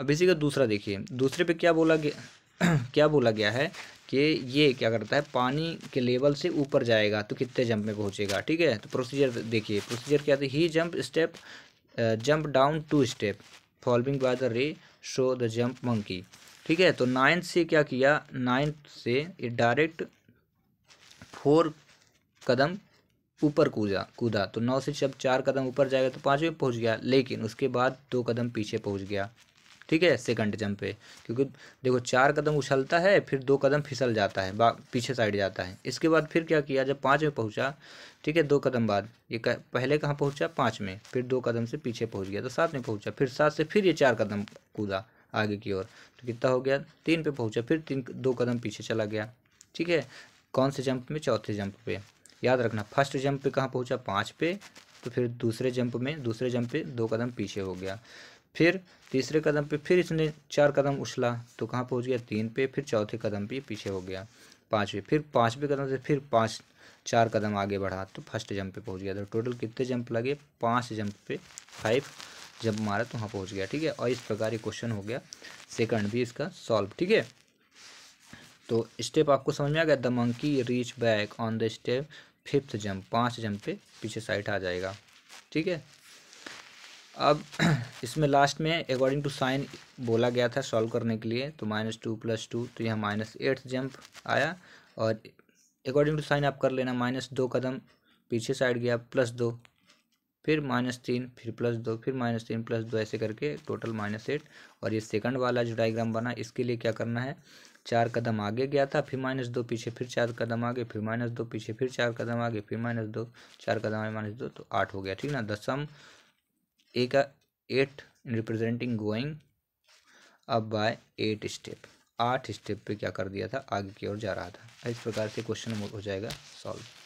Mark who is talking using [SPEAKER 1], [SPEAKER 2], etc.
[SPEAKER 1] अब इसी का दूसरा देखिए दूसरे पे क्या बोला गया क्या बोला गया है कि ये क्या करता है पानी के लेवल से ऊपर जाएगा तो कितने जंप में पहुंचेगा ठीक है तो प्रोसीजर देखिए प्रोसीजर क्या था he jump step jump down two step following by the ray show the jump monkey ठीक है तो नाइन्थ से क्या किया नाइन्थ से ये डायरेक्ट फोर कदम ऊपर कूदा कूदा तो नौ से जब चार कदम ऊपर जाएगा तो पाँचवें पहुंच गया लेकिन उसके बाद दो कदम पीछे पहुंच गया ठीक है सेकंड जंप पे क्योंकि देखो चार कदम उछलता है फिर दो कदम फिसल जाता है पीछे साइड जाता है इसके बाद फिर क्या किया जब पाँच में पहुंचा ठीक है दो कदम बाद ये पहले कहाँ पहुंचा पाँच में फिर दो कदम से पीछे पहुंच गया तो सात में पहुंचा फिर सात से फिर ये चार कदम कूदा आगे की ओर तो कितना हो गया तीन पे पहुँचा फिर तीन दो कदम पीछे चला गया ठीक है कौन से जंप में चौथे जंप पे याद रखना फर्स्ट जंप पे कहाँ पहुँचा पाँच पे तो फिर दूसरे जंप में दूसरे जंप पे दो कदम पीछे हो गया फिर तीसरे कदम पे फिर इसने चार कदम उछला तो कहाँ पहुँच गया तीन पे फिर चौथे कदम पे पीछे हो गया पाँचवें फिर पाँचवें कदम से फिर पाँच चार कदम आगे बढ़ा तो फर्स्ट जंप पे पहुँच गया तो टोटल कितने जंप लगे पाँच जंप पे फाइव जंप मारा तो वहाँ पहुँच गया ठीक है और इस प्रकार ये क्वेश्चन हो गया सेकंड भी इसका सॉल्व ठीक है तो स्टेप आपको समझ में आ गया the monkey reach back on the step fifth jump पाँच जंप पे पीछे साइड आ जाएगा ठीक है अब इसमें लास्ट में अकॉर्डिंग टू साइन बोला गया था सॉल्व करने के लिए तो माइनस टू प्लस टू तो यहाँ माइनस एट जंप आया और अकॉर्डिंग टू साइन आप कर लेना माइनस दो कदम पीछे साइड गया प्लस दो फिर माइनस तीन फिर प्लस दो फिर माइनस तीन प्लस दो ऐसे करके टोटल माइनस एट और ये सेकंड वाला जो डायग्राम बना इसके लिए क्या करना है चार कदम आगे गया था फिर माइनस दो पीछे फिर चार कदम आगे फिर माइनस दो पीछे फिर चार कदम आगे फिर माइनस दो चार कदम आगे माइनस दो तो आठ हो गया ठीक ना दसम ए का eight representing going up by eight step आठ स्टेप पे क्या कर दिया था आगे की ओर जा रहा था इस प्रकार से क्वेश्चन हो जाएगा सॉल्व